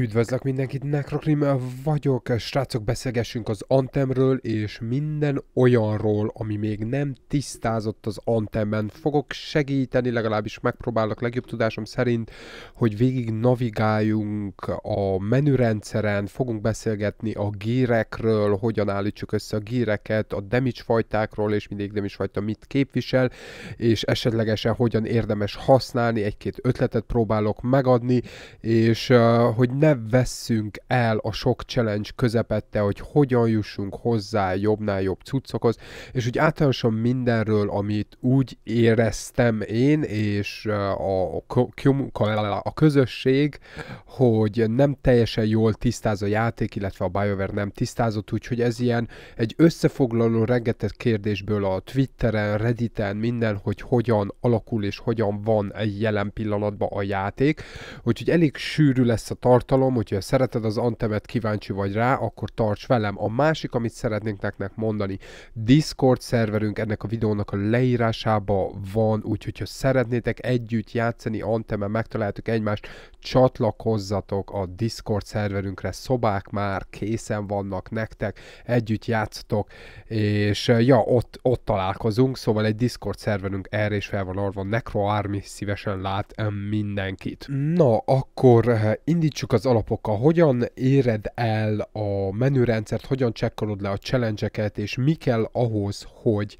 Üdvözlök mindenkit, Necrokrim vagyok, srácok, beszélgessünk az Antemről és minden olyanról, ami még nem tisztázott az Antemben. Fogok segíteni, legalábbis megpróbálok legjobb tudásom szerint, hogy végig navigáljunk a menürendszeren, fogunk beszélgetni a gírekről, hogyan állítsuk össze a gíreket, a damage fajtákról, és mindig damage fajta mit képvisel, és esetlegesen hogyan érdemes használni, egy-két ötletet próbálok megadni, és eh, hogy ne ne vesszünk el a sok challenge közepette, hogy hogyan jussunk hozzá jobbnál jobb cuccokhoz, és úgy általánosan mindenről, amit úgy éreztem én és a, a, a közösség, hogy nem teljesen jól tisztáz a játék, illetve a BioWare nem tisztázott, úgyhogy ez ilyen egy összefoglaló rengeteg kérdésből a Twitteren, Redditen, minden, hogy hogyan alakul és hogyan van egy jelen pillanatban a játék, úgyhogy elég sűrű lesz a tartalom, alkalom, hogyha szereted az Antemet, kíváncsi vagy rá, akkor tarts velem. A másik, amit szeretnénk nektek mondani, Discord szerverünk ennek a videónak a leírásába van, úgyhogy ha szeretnétek együtt játszani Antemen, megtaláltuk egymást, csatlakozzatok a Discord szerverünkre, szobák már készen vannak nektek, együtt játszatok, és eh, ja, ott, ott találkozunk, szóval egy Discord szerverünk erre is fel van arva, Necro Army szívesen lát mindenkit. Na, akkor eh, indítsuk az az alapokkal, hogyan éred el a menürendszert, hogyan csekkolod le a challenge és mi kell ahhoz, hogy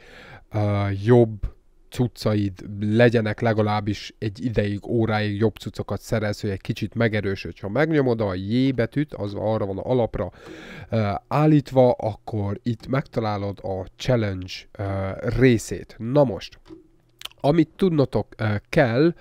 uh, jobb cuccaid legyenek legalábbis egy ideig, óráig jobb cuccokat szerez, hogy egy kicsit megerősödj. Ha megnyomod a J betűt, az arra van a alapra uh, állítva, akkor itt megtalálod a challenge uh, részét. Na most, amit tudnotok uh, kell,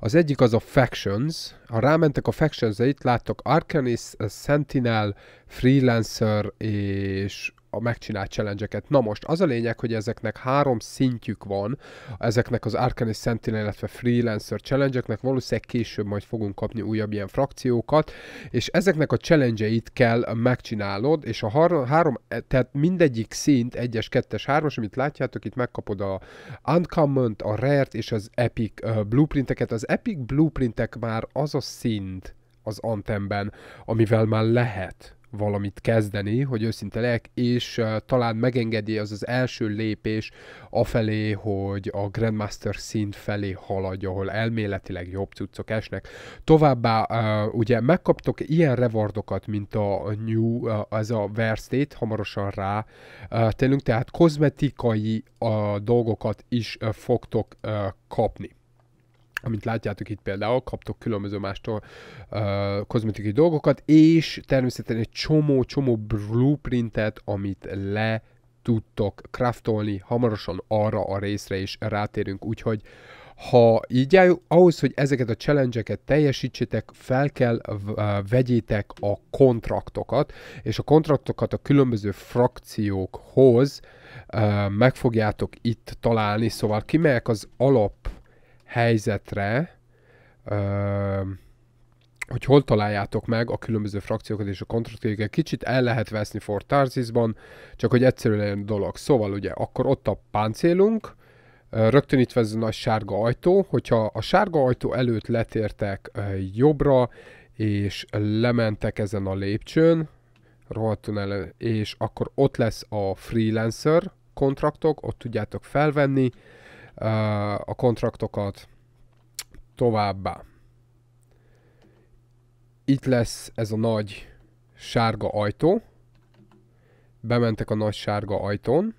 az egyik az a Factions. Ha rámentek a Factions-re, itt láttok Arcanis, Sentinel, Freelancer és a megcsinált challenge Na most, az a lényeg, hogy ezeknek három szintjük van, ezeknek az Arcanist Sentinel, illetve Freelancer challenge valószínűleg később majd fogunk kapni újabb ilyen frakciókat, és ezeknek a challenge kell megcsinálod, és a har- három, tehát mindegyik szint, egyes, kettes, hármas, amit látjátok, itt megkapod a uncommon a rare és az Epic uh, Blueprinteket. Az Epic Blueprintek már az a szint az Antemben, amivel már lehet valamit kezdeni, hogy őszinte legyek, és uh, talán megengedi az az első lépés afelé, hogy a Grandmaster szint felé haladj, ahol elméletileg jobb cuccok esnek. Továbbá uh, ugye megkaptok ilyen rewardokat, mint a New, uh, ez a Verstate, hamarosan rá uh, tényleg, tehát kozmetikai uh, dolgokat is uh, fogtok uh, kapni amit látjátok itt például, kaptok különböző mástól uh, kozmetikai dolgokat, és természetesen egy csomó-csomó blueprintet, amit le tudtok craftolni hamarosan arra a részre is rátérünk, úgyhogy ha így álljuk, ahhoz, hogy ezeket a challenge-eket teljesítsétek, fel kell vegyétek a kontraktokat, és a kontraktokat a különböző frakciókhoz uh, meg fogjátok itt találni, szóval kimelyek az alap helyzetre, ö, hogy hol találjátok meg a különböző frakciókat és a kontraktőket. Kicsit el lehet veszni for Tarsisban, csak hogy egyszerűen legyen a dolog. Szóval ugye akkor ott a páncélunk, rögtön itt vezet a nagy sárga ajtó, hogyha a sárga ajtó előtt letértek jobbra, és lementek ezen a lépcsőn, rohadtul el és akkor ott lesz a freelancer kontraktok, ott tudjátok felvenni, Eh, a kontraktokat továbbá. Itt lesz ez a nagy sárga ajtó. Bementek a nagy sárga ajtón.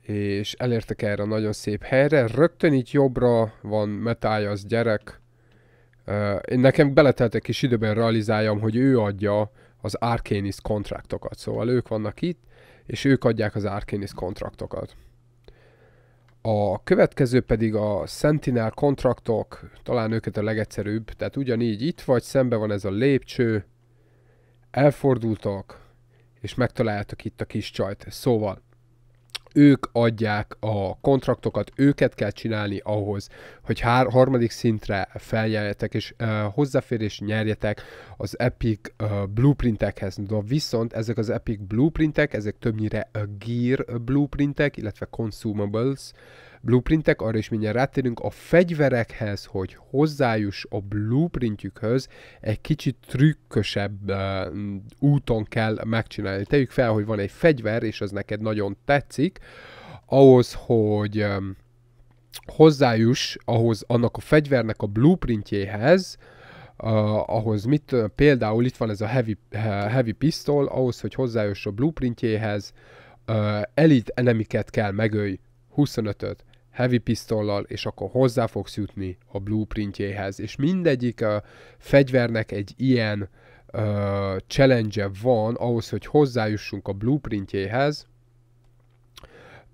És elértek erre a nagyon szép helyre. Rögtön itt jobbra van Metály gyerek. Eh, én nekem beletelt egy kis időben realizáljam, hogy ő adja az Arcanist kontraktokat. Szóval ők vannak itt és ők adják az Arcanis kontraktokat. A következő pedig a Sentinel kontraktok, talán őket a legegyszerűbb, tehát ugyanígy itt vagy, szembe van ez a lépcső, elfordultak és megtaláltak itt a kis csajt. Szóval ők adják a kontraktokat, őket kell csinálni ahhoz, hogy hár, harmadik szintre feljeljetek és uh, hozzáférés nyerjetek az Epic uh, blueprintekhez. De viszont ezek az Epic blueprintek, ezek többnyire a gear blueprintek, illetve consumables uh, blueprintek, arra is mindjárt rátérünk, a fegyverekhez, hogy hozzájuss a blueprintjükhöz, egy kicsit trükkösebb uh, úton kell megcsinálni. Tegyük fel, hogy van egy fegyver, és az neked nagyon tetszik, ahhoz, hogy um, hozzájuss ahhoz annak a fegyvernek a blueprintjéhez, uh, ahhoz mit, uh, például itt van ez a heavy, uh, heavy pistol, ahhoz, hogy hozzájöss a blueprintjéhez, uh, elit enemiket kell megölj, 25-öt heavy pisztollal, és akkor hozzá fogsz jutni a blueprintjéhez. És mindegyik a fegyvernek egy ilyen uh, challenge -e van ahhoz, hogy hozzájussunk a blueprintjéhez,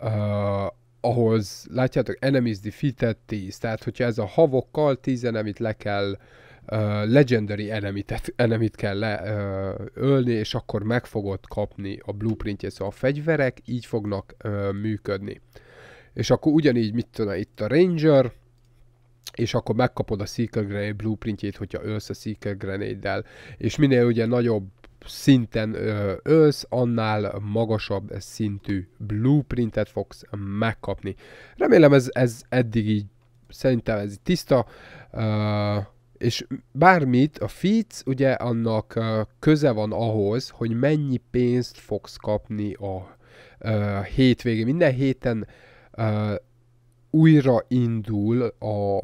uh, ahhoz, látjátok, enemies defeated 10, tehát hogyha ez a havokkal 10 enemit le kell uh, legendary enemit, enemit kell ölni és akkor meg fogod kapni a blueprintjét, szóval a fegyverek így fognak uh, működni és akkor ugyanígy, mit tudna itt a Ranger, és akkor megkapod a Seeker Grenade blueprintjét, hogyha ölsz a Seeker grenade és minél ugye nagyobb szinten ölsz, annál magasabb szintű blueprintet fogsz megkapni. Remélem ez, ez eddig így, szerintem ez tiszta, uh, és bármit, a feeds ugye annak köze van ahhoz, hogy mennyi pénzt fogsz kapni a a hétvégén. Minden héten uh, uh, újra indul a,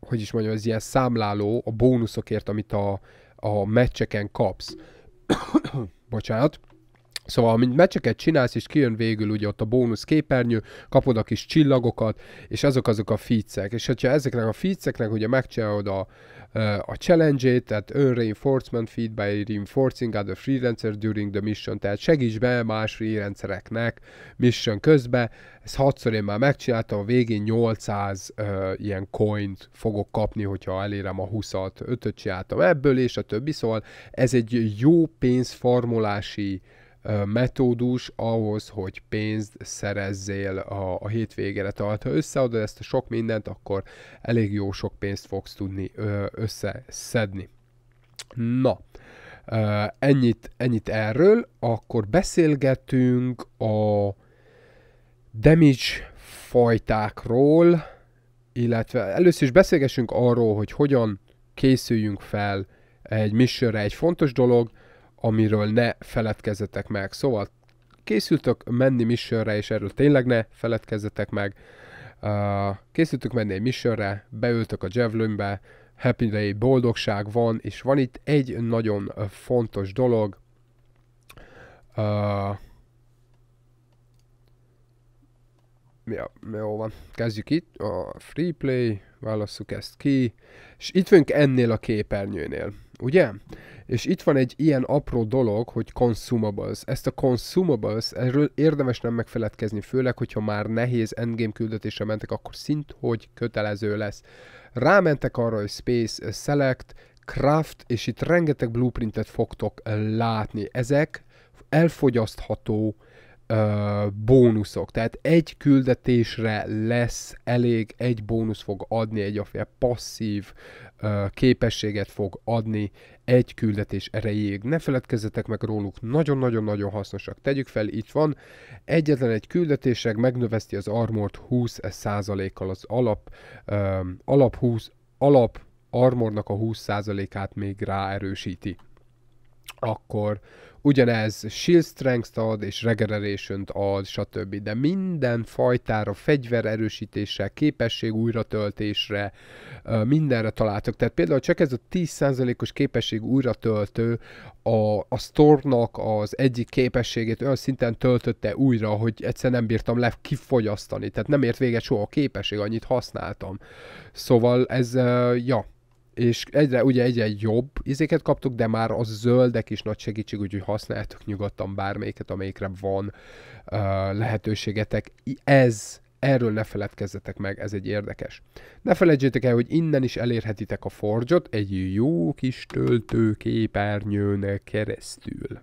hogy is mondjam, az ilyen számláló a bónuszokért, amit a, a meccseken kapsz. Bocsánat. Szóval, ha meccseket csinálsz, és kijön végül ugye ott a bónusz képernyő, kapod a kis csillagokat, és azok azok a feedszek. És hogyha ezeknek a feedszeknek ugye megcsinálod a, a challenge-ét, tehát önreinforcement reinforcement feed by reinforcing other freelancer during the mission, tehát segíts be más freelancereknek mission közbe. Ezt hatszor én már megcsináltam, a végén 800 uh, ilyen coint fogok kapni, hogyha elérem a 20-at, 5-öt csináltam ebből, és a többi. Szóval ez egy jó pénzformulási uh, metódus ahhoz, hogy pénzt szerezzél a, a hétvégére. Tehát ha összeadod ezt a sok mindent, akkor elég jó sok pénzt fogsz tudni összeszedni. Na, ennyit, ennyit erről, akkor beszélgetünk a damage fajtákról, illetve először is beszélgessünk arról, hogy hogyan készüljünk fel egy missionre. Egy fontos dolog, amiről ne feledkezzetek meg. Szóval készültök menni missionre, és erről tényleg ne feledkezzetek meg. Uh, készültök menni egy missionre, beültök a Javelinbe, Happy Day boldogság van, és van itt egy nagyon fontos dolog, uh, Ja, jó van. Kezdjük itt, a free play, válasszuk ezt ki, és itt vagyunk ennél a képernyőnél, ugye? És itt van egy ilyen apró dolog, hogy consumables. Ezt a consumables, erről érdemes nem megfeledkezni, főleg, hogyha már nehéz endgame küldetésre mentek, akkor szint, hogy kötelező lesz. Rámentek arra, hogy space, select, craft, és itt rengeteg blueprintet fogtok látni. Ezek elfogyasztható bónuszok. Tehát egy küldetésre lesz elég, egy bónusz fog adni, egy aféle passzív ö, képességet fog adni egy küldetés erejéig. Ne feledkezzetek meg róluk, nagyon-nagyon-nagyon hasznosak. Tegyük fel, itt van, egyetlen egy küldetések megnöveszti az armort 20%-kal az alap, ö, alap 20, alap armornak a 20%-át még ráerősíti. Akkor Ugyanez shield strength ad, és regeneration ad, stb. De minden fajtára, fegyver erősítéssel, képesség újratöltésre, mindenre találtok. Tehát például csak ez a 10%-os képesség újratöltő a, a Stormnak az egyik képességét olyan szinten töltötte újra, hogy egyszer nem bírtam le kifogyasztani. Tehát nem ért véget soha a képesség, annyit használtam. Szóval ez, ja, és egyre, ugye egyre jobb izéket kaptuk, de már a zöldek is nagy segítség, úgyhogy használjátok nyugodtan bármelyiket, amelyikre van uh, lehetőségetek. Ez erről ne feledkezzetek meg, ez egy érdekes. Ne felejtsétek el, hogy innen is elérhetitek a forgyot egy jó kis töltőképernyőn keresztül.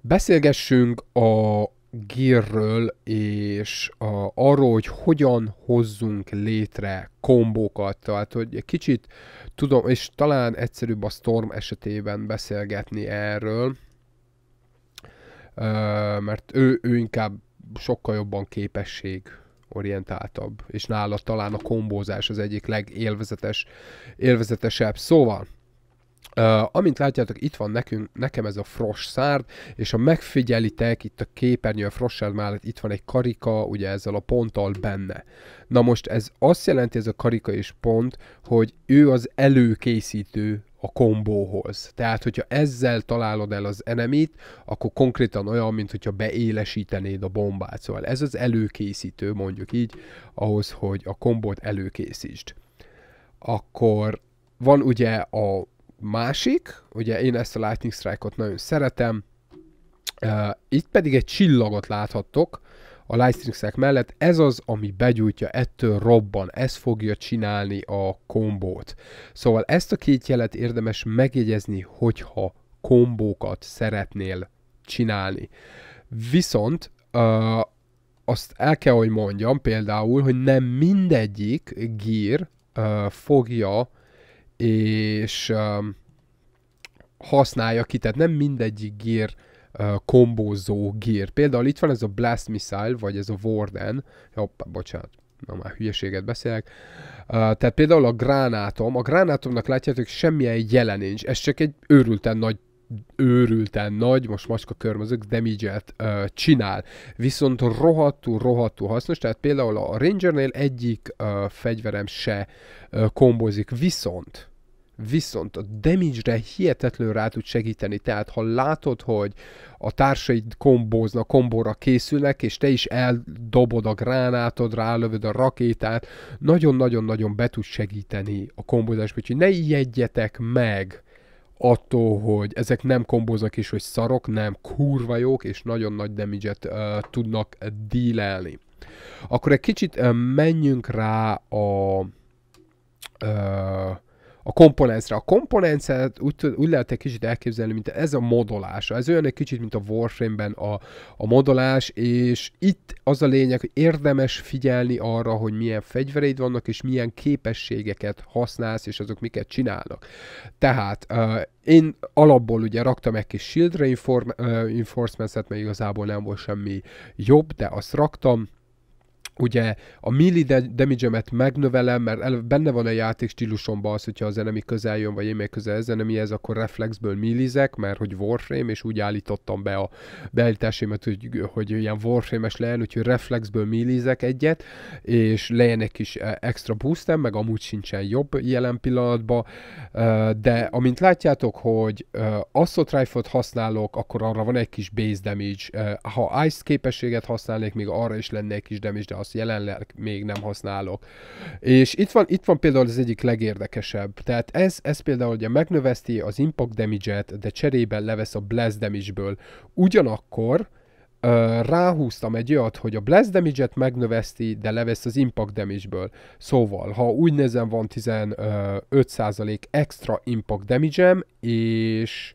Beszélgessünk a gírről és a, arról, hogy hogyan hozzunk létre kombókat, tehát hogy egy kicsit tudom, és talán egyszerűbb a Storm esetében beszélgetni erről, mert ő, ő inkább sokkal jobban képesség orientáltabb, és nála talán a kombózás az egyik legélvezetes, élvezetesebb. Szóval, Uh, amint látjátok, itt van nekünk, nekem ez a frost szárd, és ha megfigyelitek, itt a képernyő a frost szárd mellett itt van egy karika, ugye ezzel a ponttal benne. Na most ez azt jelenti, ez a karika és pont, hogy ő az előkészítő a kombóhoz. Tehát, hogyha ezzel találod el az enemit, akkor konkrétan olyan, mint hogyha beélesítenéd a bombát. Szóval ez az előkészítő, mondjuk így, ahhoz, hogy a kombót előkészítsd. Akkor van ugye a Másik, ugye én ezt a Lightning Strike-ot nagyon szeretem, uh, itt pedig egy csillagot láthattok a Lightning Strike mellett, ez az, ami begyújtja, ettől robban, ez fogja csinálni a kombót. Szóval ezt a két jelet érdemes megjegyezni, hogyha kombókat szeretnél csinálni. Viszont uh, azt el kell, hogy mondjam például, hogy nem mindegyik gír uh, fogja és um, használja ki, tehát nem mindegyik gér uh, kombózó gér. Például itt van ez a Blast Missile, vagy ez a Warden, hoppá, bocsánat, na már hülyeséget beszélek. Uh, tehát például a gránátom, a gránátomnak látjátok, semmilyen jele nincs, ez csak egy őrülten nagy őrülten nagy, most macska körmözök damage uh, csinál. Viszont rohadtul, rohadtul hasznos, tehát például a Rangernél egyik uh, fegyverem se uh, kombozik, viszont viszont a damage-re hihetetlenül rá tud segíteni, tehát ha látod, hogy a társaid kombóznak, kombóra készülnek, és te is eldobod a gránátod, rálövöd a rakétát, nagyon-nagyon-nagyon be tud segíteni a kombózásba, úgyhogy ne ijedjetek meg attól, hogy ezek nem kombozak is, hogy szarok, nem kurva jók, és nagyon nagy damage uh, tudnak dílelni. Akkor egy kicsit uh, menjünk rá a uh, a komponensre. A komponenszet úgy, úgy lehet egy kicsit elképzelni, mint ez a modolása. Ez olyan egy kicsit, mint a Warframe-ben a, a modolás, és itt az a lényeg, hogy érdemes figyelni arra, hogy milyen fegyvereid vannak, és milyen képességeket használsz, és azok miket csinálnak. Tehát uh, én alapból ugye raktam egy kis shieldre inform, uh, enforcement-et, mert igazából nem volt semmi jobb, de azt raktam, ugye a milli de- damage megnövelem, mert el- benne van a játék stílusomban az, hogyha az enemi közel jön, vagy én még közel az ez, akkor reflexből millizek, mert hogy Warframe, és úgy állítottam be a beállításémet, hogy, hogy ilyen Warframe-es legyen, úgyhogy reflexből millizek egyet, és legyen egy kis eh, extra boostem, meg amúgy sincsen jobb jelen pillanatban, eh, de amint látjátok, hogy eh, Assault Rifle-t használok, akkor arra van egy kis base damage, ha Ice képességet használnék, még arra is lenne egy kis damage, de azt jelenleg még nem használok. És itt van, itt van például az egyik legérdekesebb. Tehát ez, ez például ugye megnöveszti az impact damage-et, de cserében levesz a blast damage-ből. Ugyanakkor ráhúztam egy olyat, hogy a blast damage-et megnöveszti, de levesz az impact damage-ből. Szóval, ha úgy nézem, van 15% extra impact damage és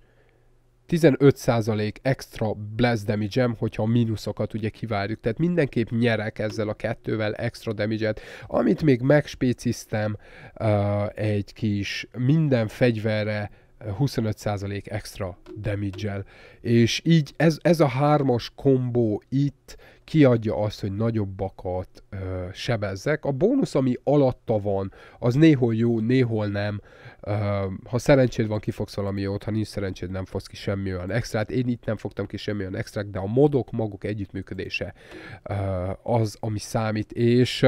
15% extra blast damage hogyha a mínuszokat ugye kivárjuk. Tehát mindenképp nyerek ezzel a kettővel extra damage-et, amit még megspéciztem uh, egy kis minden fegyverre 25% uh, extra damage-el. És így ez, ez a hármas kombó itt kiadja azt, hogy nagyobbakat ö, uh, sebezzek. A bónusz, ami alatta van, az néhol jó, néhol nem ha szerencséd van, ki fogsz valami jót, ha nincs szerencséd, nem fogsz ki semmi olyan extrát. Én itt nem fogtam ki semmi olyan extrát, de a modok maguk együttműködése az, ami számít, és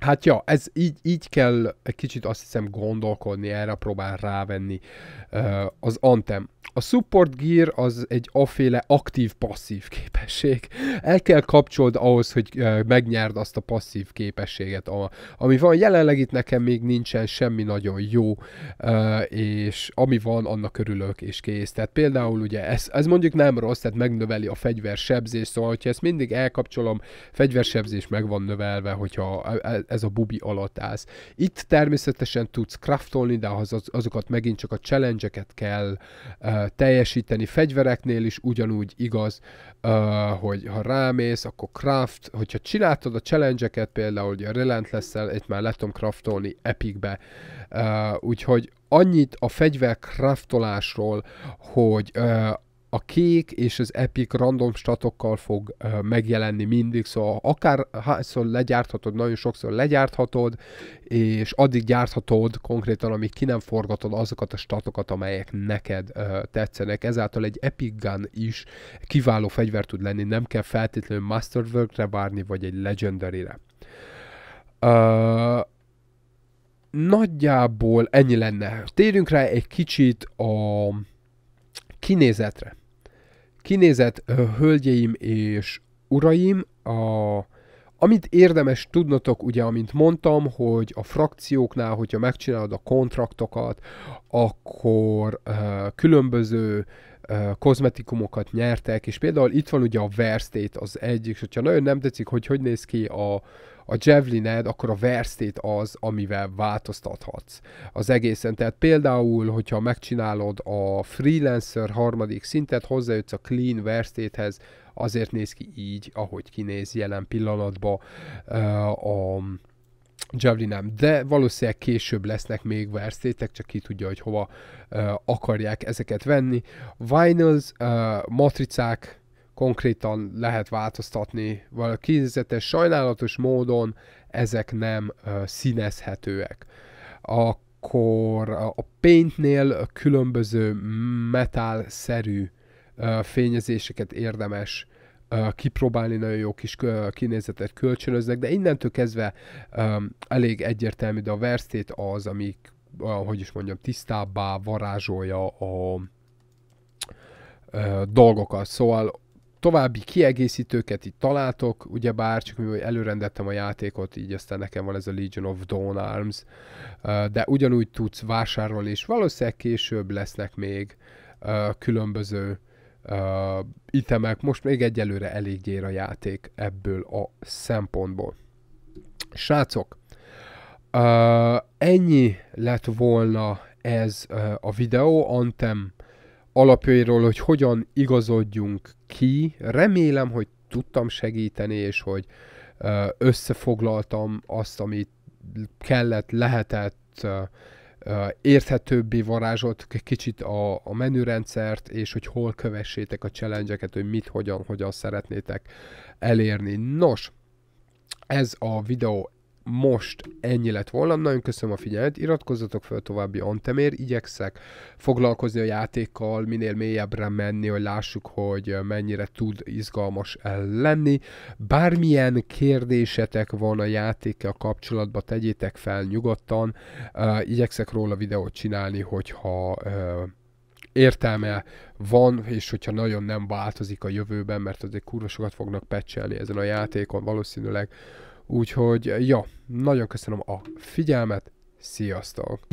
Hát ja, ez így, így kell egy kicsit azt hiszem gondolkodni, erre próbál rávenni uh, az Antem. A support gear az egy aféle aktív-passzív képesség. El kell kapcsold ahhoz, hogy uh, megnyerd azt a passzív képességet, ami van. Jelenleg itt nekem még nincsen semmi nagyon jó, uh, és ami van, annak örülök és kész. Tehát például ugye ez, ez mondjuk nem rossz, tehát megnöveli a fegyversebzést, szóval hogyha ezt mindig elkapcsolom, fegyversebzés meg van növelve, hogyha e, e, ez a bubi alatt állsz. Itt természetesen tudsz craftolni, de az, az, azokat megint csak a challenge kell uh, teljesíteni. Fegyvereknél is ugyanúgy igaz, uh, hogy ha rámész, akkor craft, hogyha csináltad a challenge például hogy a Relentless-szel, itt már le craftolni Epicbe, uh, úgyhogy annyit a fegyver craftolásról, hogy uh, a kék és az epic random statokkal fog megjelenni mindig, szóval akár hányszor legyárthatod, nagyon sokszor legyárthatod, és addig gyárthatod konkrétan, amíg ki nem forgatod azokat a statokat, amelyek neked tetszenek. Ezáltal egy epic gun is kiváló fegyver tud lenni, nem kell feltétlenül masterworkre várni, vagy egy legendary-re. Uh, nagyjából ennyi lenne. Térjünk rá egy kicsit a kinézetre. Kinézet, hölgyeim és uraim, a, amit érdemes tudnotok, ugye, amint mondtam, hogy a frakcióknál, hogyha megcsinálod a kontraktokat, akkor uh, különböző uh, kozmetikumokat nyertek, és például itt van ugye a Verstate az egyik, és hogyha nagyon nem tetszik, hogy hogy néz ki a, a javelined, akkor a versztét az, amivel változtathatsz az egészen. Tehát például, hogyha megcsinálod a freelancer harmadik szintet, hozzájutsz a clean verstéthez, azért néz ki így, ahogy kinéz jelen pillanatban uh, a javelinem. de valószínűleg később lesznek még verstétek, csak ki tudja, hogy hova uh, akarják ezeket venni. Vinyls, uh, matricák, konkrétan lehet változtatni, valaki kizetes, sajnálatos módon ezek nem színezhetőek. Akkor a paintnél különböző metálszerű fényezéseket érdemes kipróbálni, nagyon jó kis kinézetet kölcsönöznek, de innentől kezdve elég egyértelmű, de a verstét az, ami, hogy is mondjam, tisztábbá varázsolja a dolgokat. Szóval további kiegészítőket itt találtok, ugye bár csak mivel előrendeltem a játékot, így aztán nekem van ez a Legion of Dawn Arms, de ugyanúgy tudsz vásárolni, és valószínűleg később lesznek még különböző itemek, most még egyelőre elég ér a játék ebből a szempontból. Srácok, ennyi lett volna ez a videó, Antem alapjairól, hogy hogyan igazodjunk ki. Remélem, hogy tudtam segíteni, és hogy összefoglaltam azt, amit kellett, lehetett, érthetőbbé varázsolt kicsit a, a menürendszert, és hogy hol kövessétek a challenge hogy mit, hogyan, hogyan szeretnétek elérni. Nos, ez a videó most ennyi lett volna. Nagyon köszönöm a figyelmet, iratkozzatok fel további Antemér, igyekszek foglalkozni a játékkal, minél mélyebbre menni, hogy lássuk, hogy mennyire tud izgalmas lenni. Bármilyen kérdésetek van a játékkal kapcsolatban, tegyétek fel nyugodtan. igyekszek róla videót csinálni, hogyha értelme van, és hogyha nagyon nem változik a jövőben, mert azért kurva sokat fognak pecselni ezen a játékon valószínűleg, Úgyhogy, ja, nagyon köszönöm a figyelmet, sziasztok!